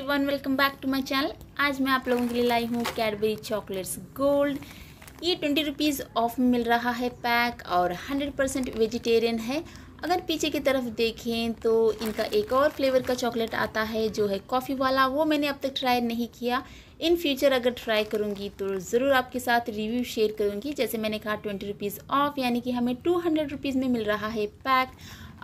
one welcome back to my channel आज मैं आप लोगों के लिए लाई हूँ कैडबरी चॉकलेट्स गोल्ड ये ट्वेंटी रुपीज़ ऑफ में मिल रहा है पैक और हंड्रेड परसेंट वेजिटेरियन है अगर पीछे की तरफ देखें तो इनका एक और फ्लेवर का चॉकलेट आता है जो है कॉफ़ी वाला वो मैंने अब तक ट्राई नहीं किया इन फ्यूचर अगर ट्राई करूँगी तो ज़रूर आपके साथ रिव्यू शेयर करूँगी जैसे मैंने कहा ट्वेंटी रुपीज़ ऑफ यानी कि हमें टू हंड्रेड रुपीज़ में मिल रहा है पैक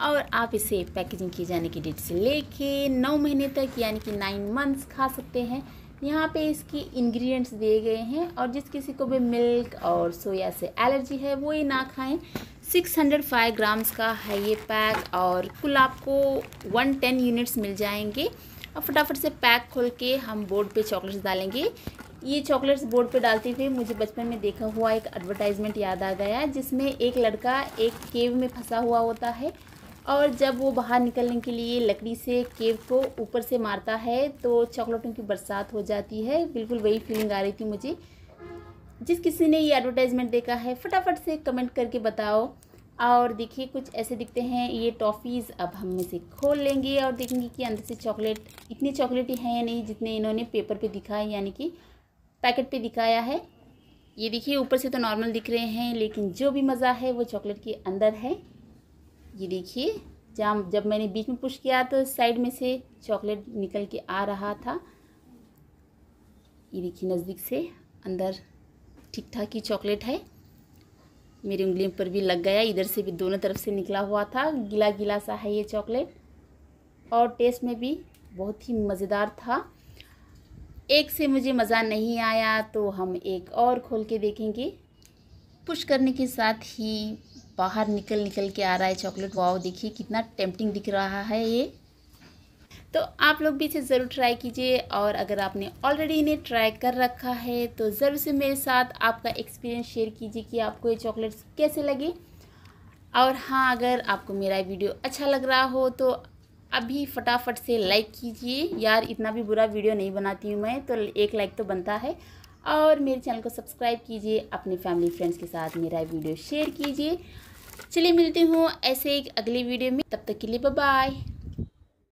और आप इसे पैकेजिंग किए जाने की डेट से लेके नौ महीने तक यानी कि नाइन मंथ्स खा सकते हैं यहाँ पे इसकी इंग्रेडिएंट्स दिए गए हैं और जिस किसी को भी मिल्क और सोया से एलर्जी है वो ये ना खाएं 605 ग्राम्स का है ये पैक और कुल आपको 110 यूनिट्स मिल जाएंगे और फटाफट से पैक खोल के हम बोर्ड पे चॉकलेट्स डालेंगे ये चॉकलेट्स बोर्ड पे डालते हुए मुझे बचपन में देखा हुआ एक एडवर्टाइजमेंट याद आ गया जिसमें एक लड़का एक केव में फंसा हुआ होता है और जब वो बाहर निकलने के लिए लकड़ी से केव को ऊपर से मारता है तो चॉकलेटों की बरसात हो जाती है बिल्कुल वही फीलिंग आ रही थी मुझे जिस किसी ने ये एडवर्टाइजमेंट देखा है फटाफट से कमेंट करके बताओ और देखिए कुछ ऐसे दिखते हैं ये टॉफ़ीज़ अब हम में से खोल लेंगे और देखेंगे कि अंदर से चॉकलेट इतनी चॉकलेट हैं या नहीं जितने इन्होंने पेपर पे है यानी कि पैकेट पे दिखाया है ये देखिए ऊपर से तो नॉर्मल दिख रहे हैं लेकिन जो भी मज़ा है वो चॉकलेट के अंदर है ये देखिए जहाँ जब मैंने बीच में पुश किया तो साइड में से चॉकलेट निकल के आ रहा था ये देखिए नज़दीक से अंदर ठीक ठाक ही चॉकलेट है मेरी उंगली पर भी लग गया इधर से भी दोनों तरफ से निकला हुआ था गीला गीला सा है ये चॉकलेट और टेस्ट में भी बहुत ही मज़ेदार था एक से मुझे मज़ा नहीं आया तो हम एक और खोल के देखेंगे पुश करने के साथ ही बाहर निकल निकल के आ रहा है चॉकलेट वाव देखिए कितना टेम्पटिंग दिख रहा है ये तो आप लोग भी इसे ज़रूर ट्राई कीजिए और अगर आपने ऑलरेडी इन्हें ट्राई कर रखा है तो ज़रूर से मेरे साथ आपका एक्सपीरियंस शेयर कीजिए कि आपको ये चॉकलेट्स कैसे लगे और हाँ अगर आपको मेरा वीडियो अच्छा लग रहा हो तो अभी फटाफट से लाइक कीजिए यार इतना भी बुरा वीडियो नहीं बनाती हूँ मैं तो एक लाइक तो बनता है और मेरे चैनल को सब्सक्राइब कीजिए अपने फैमिली फ्रेंड्स के साथ मेरा वीडियो शेयर कीजिए चलिए मिलती हूँ ऐसे एक अगली वीडियो में तब तक के लिए बाय